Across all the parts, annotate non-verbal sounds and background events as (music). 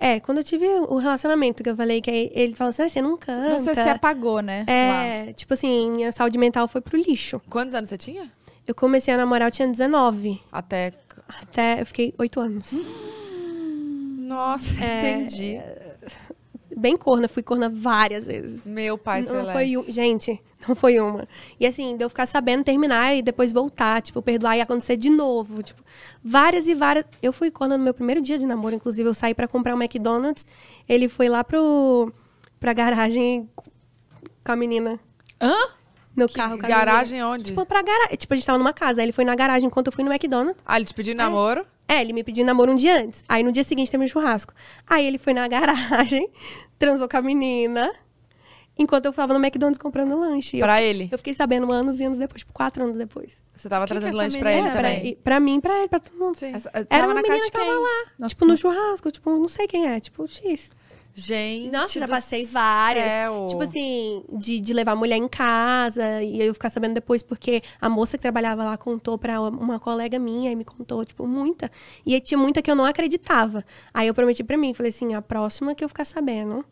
É, quando eu tive o relacionamento que eu falei, que ele falou assim, ah, você não canta. Você se apagou, né? É, Lá. tipo assim, minha saúde mental foi pro lixo. Quantos anos você tinha? Eu comecei a namorar, eu tinha 19. Até... Até, eu fiquei 8 anos. (gasps) Nossa, é, entendi. É, bem corna, fui corna várias vezes. Meu pai não Foi um, gente, não foi uma. E assim, de eu ficar sabendo terminar e depois voltar, tipo, perdoar e acontecer de novo, tipo, várias e várias. Eu fui corna no meu primeiro dia de namoro, inclusive eu saí para comprar um McDonald's, ele foi lá pro pra garagem com a menina. Hã? No que carro. Garagem onde? Tipo, pra garagem. Tipo, a gente tava numa casa. Aí ele foi na garagem enquanto eu fui no McDonald's. Ah, ele te pediu namoro? É, ele me pediu namoro um dia antes. Aí no dia seguinte teve um churrasco. Aí ele foi na garagem, (laughs) transou com a menina, enquanto eu ficava no McDonald's comprando lanche. Pra eu, ele? Eu fiquei sabendo anos e anos depois, tipo, quatro anos depois. Você tava trazendo lanche pra ele é? também? Pra, pra, mim, pra ele, pra todo mundo. Sim. Essa, Era uma menina que tava lá, Nossa, tipo, no churrasco, tipo, não sei quem é, tipo, X. Gente. Nossa, já passei céu. várias. Tipo assim, de, de levar a mulher em casa e eu ficar sabendo depois, porque a moça que trabalhava lá contou pra uma colega minha e me contou, tipo, muita. E tinha muita que eu não acreditava. Aí eu prometi pra mim, falei assim: a próxima que eu ficar sabendo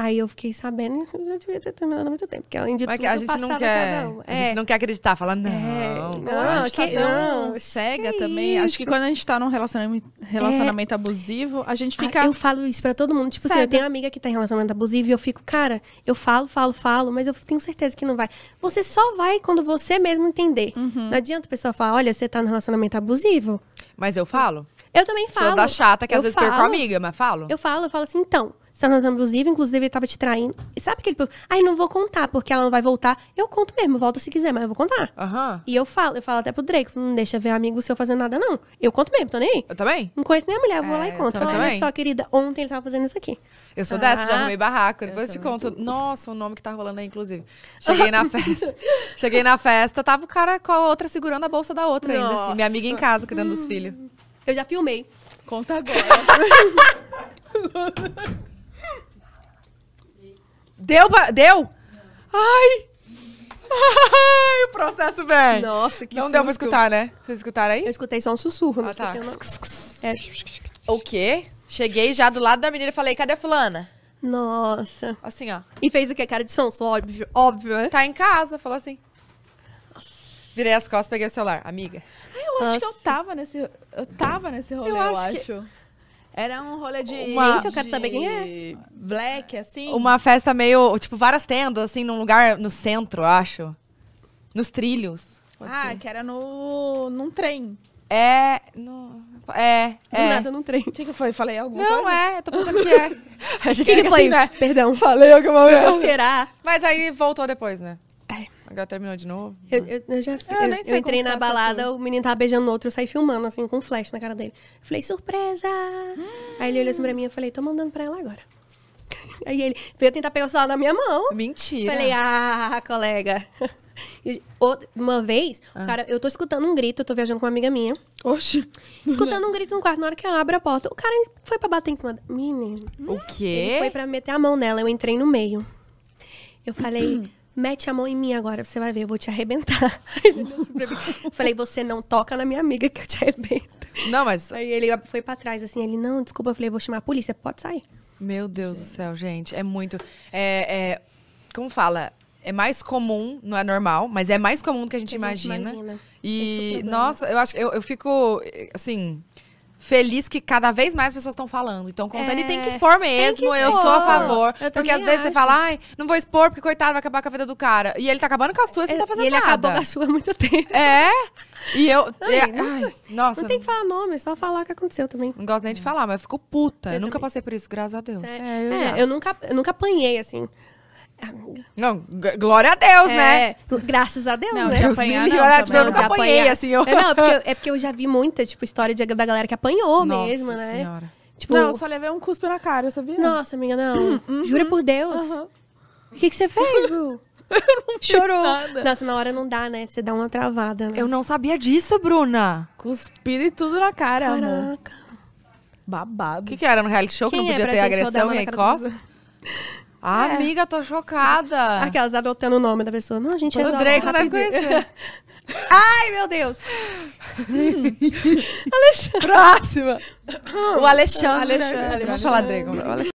Aí eu fiquei sabendo, e então já devia ter terminado há muito tempo, porque além de Mas tudo, a gente não quer, um. é. a gente não quer acreditar, falar não. É, não, a gente tá que, tá não, cega que também. Isso. É Acho que quando a gente tá num relacionamento, relacionamento é. abusivo, a gente ah, fica ah, Eu falo isso para todo mundo, tipo cega. assim, eu tenho uma amiga que tá em relacionamento abusivo e eu fico, cara, eu falo, falo, falo, mas eu tenho certeza que não vai. Você só vai quando você mesmo entender. Uhum. Não adianta a pessoa falar, olha, você tá num relacionamento abusivo. Mas eu falo? Eu também falo. Sou da chata que às vezes falo, perco a amiga, mas falo. Eu falo, eu falo assim, então, você tá sendo abusivo, inclusive ele tava te traindo. E sabe aquele povo? Ai, não vou contar, porque ela não vai voltar. Eu conto mesmo, volta se quiser, mas eu vou contar. Uhum. E eu falo, eu falo até pro Drake, não deixa ver amigo seu fazendo nada, não. Eu conto mesmo, tô nem aí. Eu também? Não conheço nem a mulher, eu vou é, lá e é, conto. olha só, querida, ontem ele tava fazendo isso aqui. Eu sou ah, dessa, já ah, arrumei barraco. Depois te conto. Nossa, o nome que tá rolando aí, inclusive. Cheguei na festa. (laughs) cheguei na festa, tava o cara com a outra segurando a bolsa da outra Nossa. ainda. minha amiga em casa, cuidando hum. dos filhos. Eu já filmei. Conta agora. deu? Pra... Deu? Ai! Ai, o processo, velho. Nossa, que Não susto. deu pra escutar, né? Vocês escutaram aí? Eu escutei só um sussurro. Ah, tá. É. O quê? Cheguei já do lado da menina e falei, cadê a fulana? Nossa. Assim, ó. E fez o que? Cara de sonso, óbvio, óbvio, né? Tá em casa, falou assim. Nossa. Virei as costas, peguei o celular. Amiga. Eu acho Nossa. que eu tava nesse. Eu tava nesse rolê, eu, eu acho. Que... Era um rolê de. Uma, gente, eu quero saber quem é. Black, assim. Uma festa meio. Tipo, várias tendas, assim, num lugar no centro, acho. Nos trilhos. Ah, que era no. num trem. É. No... É. Do é. nada num trem. O que, que foi? Falei alguma Não, coisa? é, eu tô pensando que é. (laughs) A gente que, que, que assim, foi? Assim, né? Perdão. Falei alguma coisa. Será? Mas aí voltou depois, né? Agora terminou de novo? Eu, eu, eu já ah, eu, eu, eu entrei na tá balada, o menino tava beijando no outro, eu saí filmando, assim, com flash na cara dele. Eu falei, surpresa! Hum. Aí ele olhou assim pra mim, eu falei, tô mandando pra ela agora. (laughs) Aí ele veio tentar pegar o celular na minha mão. Mentira! Falei, ah, colega. (laughs) Uma vez, ah. cara, eu tô escutando um grito, eu tô viajando com uma amiga minha. Oxi. Escutando um grito no quarto, na hora que eu abro a porta, o cara foi pra bater em cima da. Menino. O quê? Ele foi pra meter a mão nela, eu entrei no meio. Eu falei, mete a mão em mim agora, você vai ver, eu vou te arrebentar. (laughs) eu Falei, você não toca na minha amiga que eu te arrebento. Não, mas. Aí ele foi para trás, assim, ele, não, desculpa, eu falei, vou chamar a polícia, pode sair. Meu Deus do céu, gente. É muito. É, é, como fala? É mais comum, não é normal, mas é mais comum do que a gente, que a gente imagina. imagina. E, é nossa, eu acho que eu, eu fico, assim, feliz que cada vez mais pessoas estão falando. Então, contando é, e tem que expor é, mesmo. Que expor. Eu sou a favor. Eu porque às acho. vezes você fala, ai, não vou expor, porque coitado, vai acabar com a vida do cara. E ele tá acabando com a sua e você não tá fazendo e ele nada. Ele acabou com a sua há muito tempo. É. E eu. Ai, é, não, ai, nossa. Não tem que falar nome, é só falar o que aconteceu também. Não gosto nem de falar, mas eu fico puta. Eu, eu nunca passei por isso, graças a Deus. É, eu, é, eu, nunca, eu nunca apanhei assim. Não, glória a Deus, né? é, né? Graças a Deus, não, né? De apanhar, não, não, tipo, eu nunca apanhei, assim. Eu... É, não, é porque (laughs) eu, é porque eu já vi muita, tipo, história de, da galera que apanhou Nossa mesmo, né? Senhora. Tipo, não, eu só levei um cuspe na cara, sabia? Nossa, amiga, não. Uhum. Jura por Deus? O que, que você fez, Bru? (laughs) Chorou. Nossa, na hora não dá, né? Você dá uma travada. Mas... Né? Eu não sabia disso, Bruna. Cuspido e tudo na cara. Caraca. Amor. Babado. O que, que era no reality show Quem que não podia é ter agressão e aí costa? Ah, é. Amiga, tô chocada. Aquelas adotando o nome da pessoa. Não, a gente resolve. O Draco rapidinho. vai conhecer. (laughs) Ai, meu Deus! (laughs) Alexandre. Próxima! O Alexandre. Né? Alexandre. Alexandre. Vamos falar Draco.